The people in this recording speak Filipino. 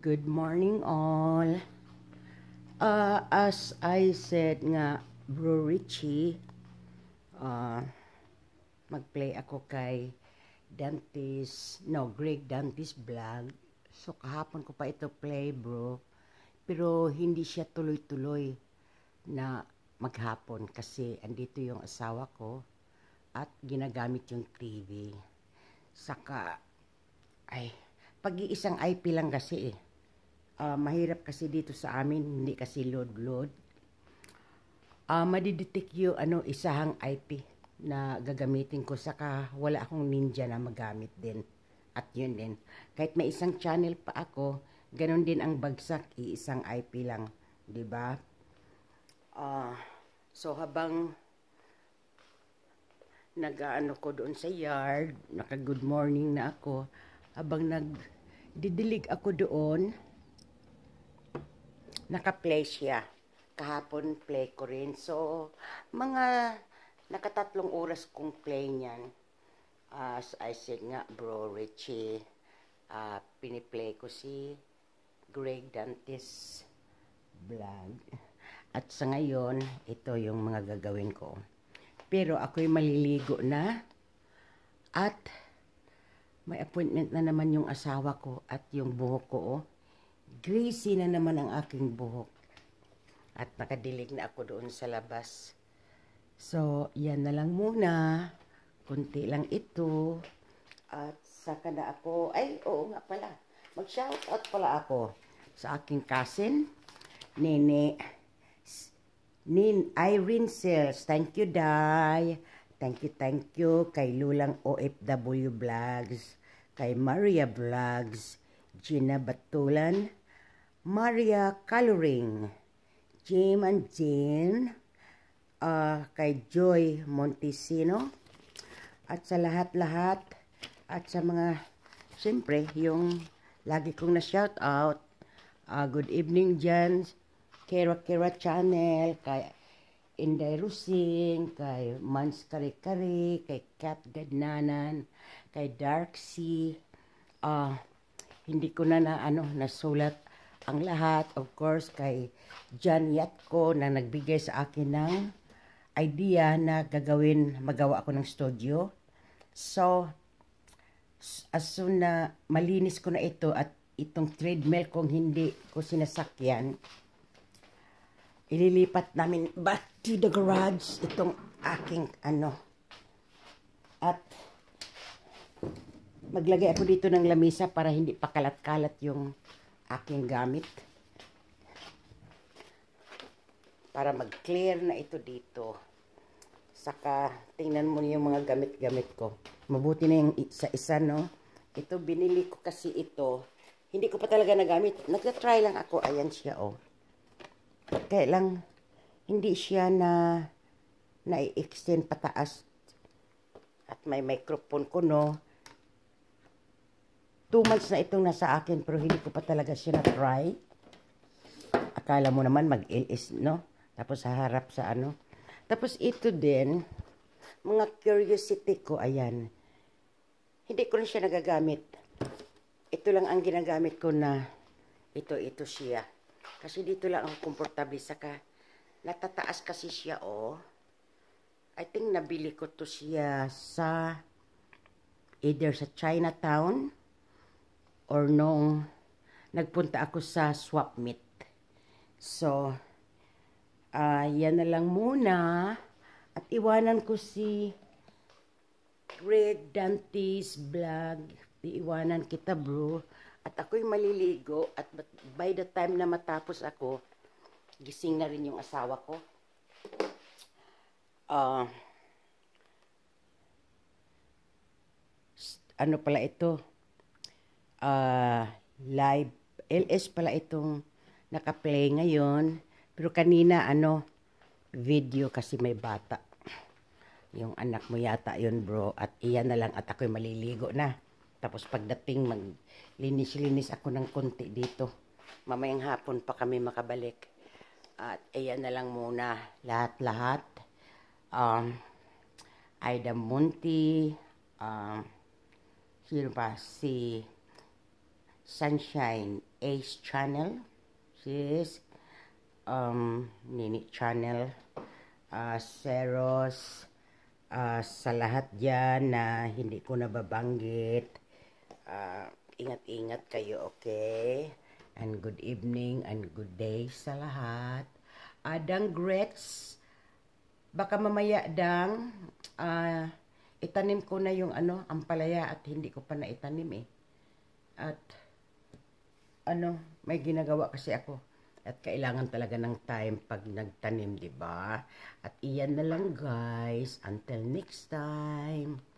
Good morning all. Uh, as I said nga, Bro Richie, uh, mag-play ako kay Dantis, no, Greg Dantis vlog. So kahapon ko pa ito play bro. Pero hindi siya tuloy-tuloy na maghapon kasi andito yung asawa ko at ginagamit yung TV. Saka, ay, pag-iisang IP lang kasi eh. Uh, mahirap kasi dito sa amin, hindi kasi load-load. Uh, ah, madidetect yung ano, isahang IP na gagamitin ko. Saka wala akong ninja na magamit din. At yun din. Kahit may isang channel pa ako, ganun din ang bagsak, iisang IP lang. ba diba? Uh, so habang nag-ano ko doon sa yard, naka-good morning na ako, habang nag-didilig ako doon, nakaplesya. Kahapon play ko rin. So, mga nakatatlong oras kong play niyan. Ah, as I said nga, bro Richie, uh, piniplay ko si Greg Dantes vlog. At sa ngayon, ito yung mga gagawin ko. Pero ako'y maliligo na at may appointment na naman yung asawa ko at yung buhok ko. Oh. Greasy na naman ang aking buhok. At nakadilig na ako doon sa labas. So, yan na lang muna. Kunti lang ito. At saka na ako, ay, oo nga pala. Mag-shoutout pala ako sa aking cousin, Nene, Nin Irene Sales. Thank you, Dai. Thank you, thank you. Kay Lulang OFW Vlogs, kay Maria Vlogs, Gina Batulan, Maria Coloring, Jim and Jane, uh, ah, kay Joy Montesino, at sa lahat-lahat, at sa mga, siyempre, yung lagi kong na-shout out, uh, ah, good evening dyan, Kera Kera Channel, kay Inday Rusing, kay Mans Kare Kare, kay Kat Gadnanan, kay Dark Sea. Uh, hindi ko na na ano nasulat ang lahat, of course, kay John Yatko na nagbigay sa akin ng idea na gagawin, magawa ako ng studio. So, as soon na malinis ko na ito at itong treadmill kung hindi ko sinasakyan, ililipat namin back to the garage itong aking ano. At maglagay ako dito ng lamisa para hindi pakalat-kalat yung aking gamit para mag-clear na ito dito. Saka, tingnan mo yung mga gamit-gamit ko. Mabuti na yung isa-isa, no? Ito, binili ko kasi ito. Hindi ko pa talaga nagamit. Nagtatry lang ako. Ayan siya, oh. Kaya lang, hindi siya na na-extend pataas. At may microphone ko, no? Two months na itong nasa akin pero hindi ko pa talaga siya na-try. Akala mo naman mag-LS, no? Tapos haharap sa ano. Tapos ito din, mga curiosity ko, ayan. Hindi ko rin siya nagagamit. Ito lang ang ginagamit ko na ito, ito siya. Kasi dito lang ako komportable. Saka natataas kasi siya, oh. I think nabili ko to siya sa either sa Chinatown or nung nagpunta ako sa swap meet. So, uh, yan na lang muna. At iwanan ko si Greg Dante's vlog. Iiwanan kita bro. At ako'y maliligo. At by the time na matapos ako, gising na rin yung asawa ko. Uh, ano pala ito? uh, live. LS pala itong naka-play ngayon. Pero kanina, ano, video kasi may bata. Yung anak mo yata yun, bro. At iyan na lang at ako'y maliligo na. Tapos pagdating, maglinis-linis ako ng konti dito. Mamayang hapon pa kami makabalik. At iyan na lang muna lahat-lahat. Um, Ida Munti um, sino pa? Si... Sunshine Ace Channel. She um, Nini Channel. Uh, Seros. Uh, sa lahat dyan na hindi ko nababanggit. Uh, Ingat-ingat kayo, okay? And good evening and good day sa lahat. Adang grits. Baka mamaya dang uh, itanim ko na yung ano, ang palaya at hindi ko pa na itanim eh. At ano, may ginagawa kasi ako. At kailangan talaga ng time pag nagtanim, 'di ba? At iyan na lang guys, until next time.